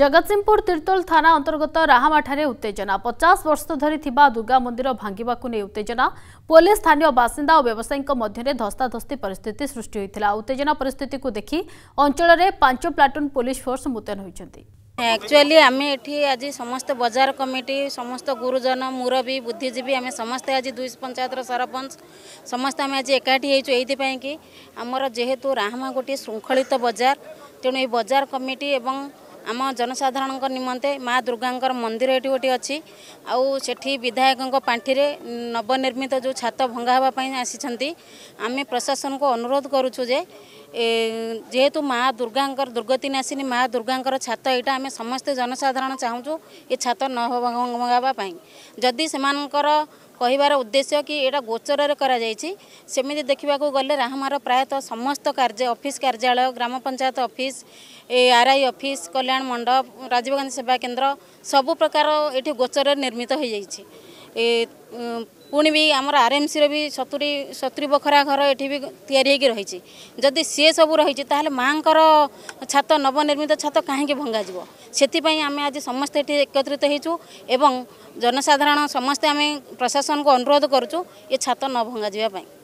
ଜଗତସିଂହପୁର ତିର୍ତ୍ତୋଲ ଥାନା ଅନ୍ତର୍ଗତ ରାହାମାଠାରେ ଉତ୍ତେଜନା ପଚାଶ ବର୍ଷ ଧରି ଥିବା ଦୁର୍ଗା ମନ୍ଦିର ଭାଙ୍ଗିବାକୁ ନେଇ ଉତ୍ତେଜନା ପୋଲିସ ସ୍ଥାନୀୟ ବାସିନ୍ଦା ଓ ବ୍ୟବସାୟୀଙ୍କ ମଧ୍ୟରେ ଧସ୍ତାଧସ୍ତି ପରିସ୍ଥିତି ସୃଷ୍ଟି ହୋଇଥିଲା ଉତ୍ତେଜନା ପରିସ୍ଥିତିକୁ ଦେଖି ଅଞ୍ଚଳରେ ପାଞ୍ଚ ପ୍ଲାଟୁନ୍ ପୋଲିସ ଫୋର୍ସ ମୁତୟନ ହୋଇଛନ୍ତି ଆକ୍ଚୁଆଲି ଆମେ ଏଠି ଆଜି ସମସ୍ତ ବଜାର କମିଟି ସମସ୍ତ ଗୁରୁଜନ ମୁରବୀ ବୁଦ୍ଧିଜୀବୀ ଆମେ ସମସ୍ତେ ଆଜି ଦୁଇ ପଞ୍ଚାୟତର ସରପଞ୍ଚ ସମସ୍ତେ ଆମେ ଆଜି ଏକାଠି ହେଇଛୁ ଏଇଥିପାଇଁ କି ଆମର ଯେହେତୁ ରାହାମା ଗୋଟିଏ ଶୃଙ୍ଖଳିତ ବଜାର ତେଣୁ ଏ ବଜାର କମିଟି ଏବଂ ଆମ ଜନସାଧାରଣଙ୍କ ନିମନ୍ତେ ମା ଦୁର୍ଗାଙ୍କର ମନ୍ଦିର ଏଠି ଗୋଟିଏ ଅଛି ଆଉ ସେଠି ବିଧାୟକଙ୍କ ପାଣ୍ଠିରେ ନବନିର୍ମିତ ଯେଉଁ ଛାତ ଭଙ୍ଗା ହେବା ପାଇଁ ଆସିଛନ୍ତି ଆମେ ପ୍ରଶାସନକୁ ଅନୁରୋଧ କରୁଛୁ ଯେ ଯେହେତୁ ମା ଦୁର୍ଗାଙ୍କର ଦୁର୍ଗତିନାଶିନୀ ମା ଦୁର୍ଗାଙ୍କର ଛାତ ଏଇଟା ଆମେ ସମସ୍ତେ ଜନସାଧାରଣ ଚାହୁଁଛୁ ଏ ଛାତ ନ ଭଙ୍ଗାବା ପାଇଁ ଯଦି ସେମାନଙ୍କର କହିବାର ଉଦ୍ଦେଶ୍ୟ କି ଏଇଟା ଗୋଚରରେ କରାଯାଇଛି ସେମିତି ଦେଖିବାକୁ ଗଲେ ରାହାମାର ପ୍ରାୟତଃ ସମସ୍ତ କାର୍ଯ୍ୟ ଅଫିସ୍ କାର୍ଯ୍ୟାଳୟ ଗ୍ରାମ panchayat office A R I office କଲ୍ୟାଣ ମଣ୍ଡପ ରାଜୀବ ଗାନ୍ଧୀ ସେବା କେନ୍ଦ୍ର ସବୁ ପ୍ରକାର ଏଠି ଗୋଚରରେ ନିର୍ମିତ ହୋଇଯାଇଛି ପୁଣି ବି ଆମର ଆରଏମସିର ବି ସତୁରୀ ସତୁରୀ ବଖରା ଘର ଏଠି ବି ତିଆରି ହୋଇକି ରହିଛି ଯଦି ସିଏ ସବୁ ରହିଛି ତାହେଲେ ମାଆଙ୍କର ଛାତ ନବନିର୍ମିତ ଛାତ କାହିଁକି ଭଙ୍ଗାଯିବ ସେଥିପାଇଁ ଆମେ ଆଜି ସମସ୍ତେ ଏଠି ଏକତ୍ରିତ ହୋଇଛୁ ଏବଂ ଜନସାଧାରଣ ସମସ୍ତେ ଆମେ ପ୍ରଶାସନକୁ ଅନୁରୋଧ କରୁଛୁ ଏ ଛାତ ନ ଭଙ୍ଗାଯିବା ପାଇଁ